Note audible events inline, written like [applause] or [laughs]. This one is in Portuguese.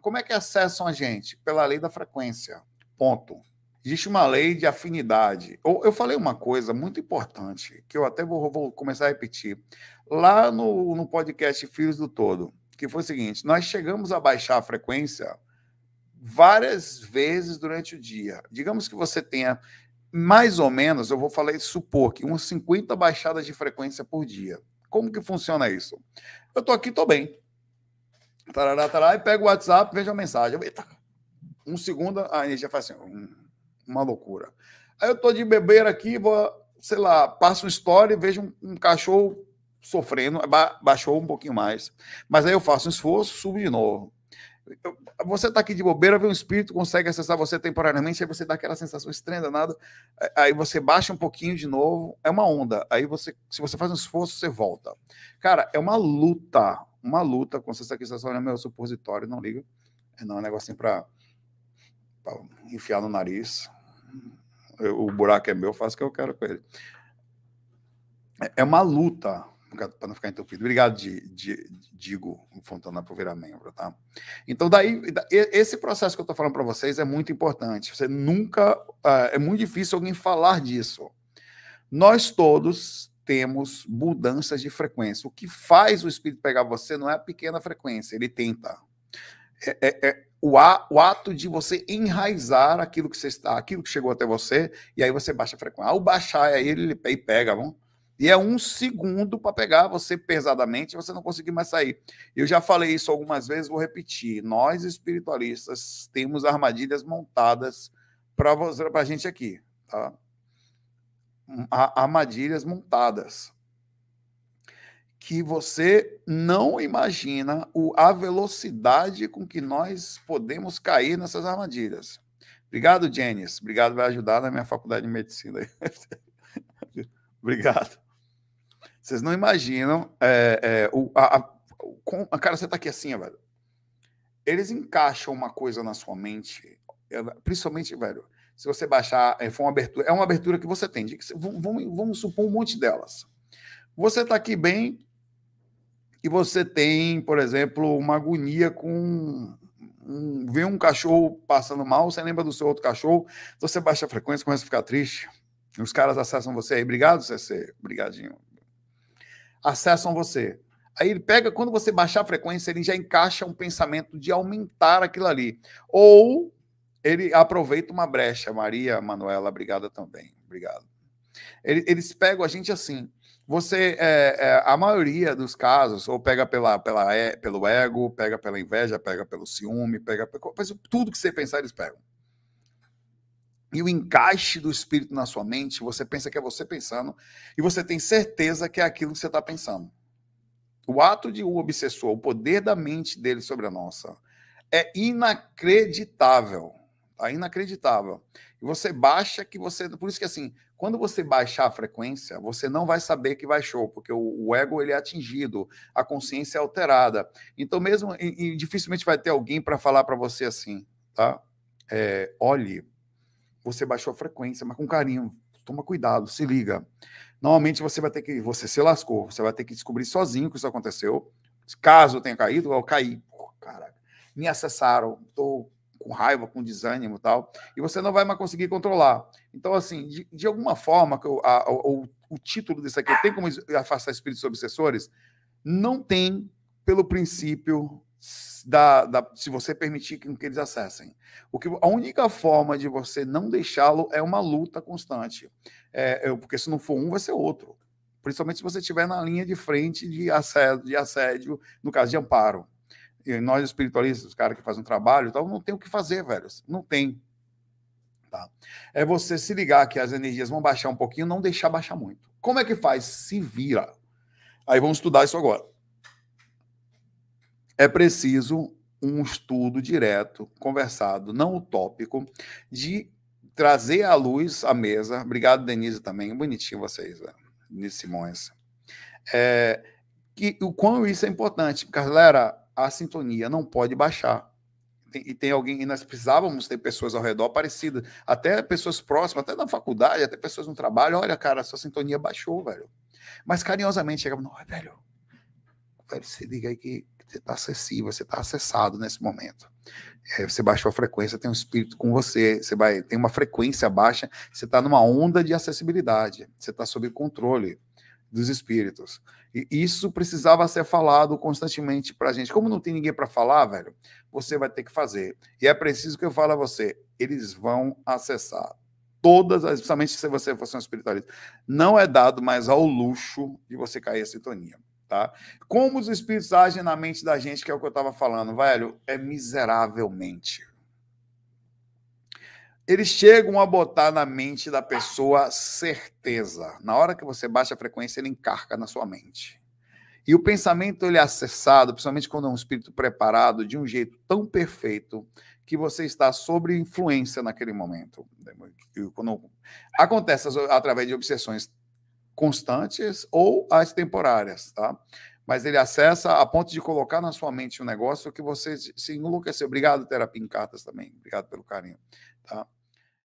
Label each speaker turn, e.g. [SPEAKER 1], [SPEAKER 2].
[SPEAKER 1] Como é que acessam a gente? Pela lei da frequência. Ponto. Existe uma lei de afinidade. Eu falei uma coisa muito importante, que eu até vou, vou começar a repetir. Lá no, no podcast Filhos do Todo, que foi o seguinte: nós chegamos a baixar a frequência várias vezes durante o dia. Digamos que você tenha mais ou menos, eu vou falar supor que umas 50 baixadas de frequência por dia. Como que funciona isso? Eu estou aqui, estou bem tarará, tarará, e pega o WhatsApp, veja a mensagem. Eita. Um segundo, a energia faz assim, um, uma loucura. Aí eu tô de beber aqui, vou, sei lá, passo um story, vejo um, um cachorro sofrendo, ba baixou um pouquinho mais. Mas aí eu faço um esforço, subo de novo. você está aqui de bobeira, vê um espírito, consegue acessar você temporariamente, aí você dá aquela sensação estranha, danada, aí você baixa um pouquinho de novo, é uma onda. Aí você, se você faz um esforço, você volta. Cara, é uma luta uma luta com essa questão. Olha, né? meu supositório, não liga. É, não, é um negocinho para enfiar no nariz. Eu, o buraco é meu, faço o que eu quero com ele. É, é uma luta, para não ficar entupido. Obrigado, de, de, Digo Fontana, por virar membro, tá? Então, daí, esse processo que eu estou falando para vocês é muito importante. Você nunca. Ah, é muito difícil alguém falar disso. Nós todos temos mudanças de frequência. O que faz o espírito pegar você não é a pequena frequência, ele tenta. É, é, é o, a, o, ato de você enraizar aquilo que você está, aquilo que chegou até você, e aí você baixa a frequência. Ao baixar aí ele, ele pega, vamos. E é um segundo para pegar você pesadamente e você não conseguir mais sair. Eu já falei isso algumas vezes, vou repetir. Nós espiritualistas temos armadilhas montadas para a gente aqui, tá? armadilhas montadas que você não imagina o, a velocidade com que nós podemos cair nessas armadilhas. Obrigado, Janice. Obrigado por ajudar na minha faculdade de medicina. [laughs] Obrigado. Vocês não imaginam. É, é, o, a, a, com, cara, você está aqui assim, velho. Eles encaixam uma coisa na sua mente, principalmente, velho. Se você baixar, é, for uma abertura, é uma abertura que você tem. Vamos, vamos supor um monte delas. Você está aqui bem e você tem, por exemplo, uma agonia com um, vê um cachorro passando mal, você lembra do seu outro cachorro, você baixa a frequência, começa a ficar triste. Os caras acessam você aí, obrigado, CC, obrigadinho. Acessam você. Aí ele pega, quando você baixar a frequência, ele já encaixa um pensamento de aumentar aquilo ali. Ou ele aproveita uma brecha. Maria Manuela, obrigada também. Obrigado. Ele, eles pegam a gente assim. Você, é, é, a maioria dos casos, ou pega pela, pela, é, pelo ego, pega pela inveja, pega pelo ciúme, pega tudo que você pensar, eles pegam. E o encaixe do espírito na sua mente, você pensa que é você pensando, e você tem certeza que é aquilo que você está pensando. O ato de o um obsessor, o poder da mente dele sobre a nossa, é inacreditável ainda é inacreditável. E você baixa que você. Por isso que assim, quando você baixar a frequência, você não vai saber que baixou, porque o, o ego ele é atingido, a consciência é alterada. Então, mesmo. E, e dificilmente vai ter alguém para falar para você assim, tá? É, olhe, você baixou a frequência, mas com carinho, toma cuidado, se liga. Normalmente você vai ter que. Você se lascou, você vai ter que descobrir sozinho que isso aconteceu. Caso tenha caído, eu caí. Pô, caraca, me acessaram, tô com raiva, com desânimo e tal, e você não vai mais conseguir controlar. Então, assim, de, de alguma forma, que eu, a, a, o, o título desse aqui, é tem como afastar espíritos obsessores? Não tem, pelo princípio da, da, se você permitir que, que eles acessem. O que, a única forma de você não deixá-lo é uma luta constante. É, eu, porque se não for um, vai ser outro. Principalmente se você estiver na linha de frente de assédio, de assédio no caso de amparo. E nós espiritualistas, os caras que fazem um trabalho e tal, não tem o que fazer, velho. Não tem. Tá? É você se ligar que as energias vão baixar um pouquinho, não deixar baixar muito. Como é que faz? Se vira. Aí vamos estudar isso agora. É preciso um estudo direto, conversado, não utópico, de trazer à luz a mesa. Obrigado, Denise, também. Bonitinho vocês, Denise Simões. É, que, o quão isso é importante. Galera, a sintonia não pode baixar. Tem, e tem alguém, e nós precisávamos ter pessoas ao redor parecidas, até pessoas próximas, até na faculdade, até pessoas no trabalho. Olha, cara, a sua sintonia baixou, velho. Mas carinhosamente chegava, não, velho, velho, se liga aí que você está acessível, você está acessado nesse momento. É, você baixou a frequência, tem um espírito com você, você vai, tem uma frequência baixa, você está numa onda de acessibilidade, você está sob controle dos espíritos. E isso precisava ser falado constantemente para a gente. Como não tem ninguém para falar, velho, você vai ter que fazer. E é preciso que eu fale a você: eles vão acessar todas as, principalmente se você for um espiritualista. Não é dado mais ao luxo de você cair a sintonia. Tá? Como os espíritos agem na mente da gente, que é o que eu estava falando, velho, é miseravelmente eles chegam a botar na mente da pessoa certeza. Na hora que você baixa a frequência, ele encarca na sua mente. E o pensamento ele é acessado, principalmente quando é um espírito preparado, de um jeito tão perfeito que você está sob influência naquele momento. Quando acontece através de obsessões constantes ou as temporárias, tá? Mas ele acessa a ponto de colocar na sua mente um negócio que você se enlouqueceu. Obrigado, Terapia em Cartas, também. Obrigado pelo carinho, tá?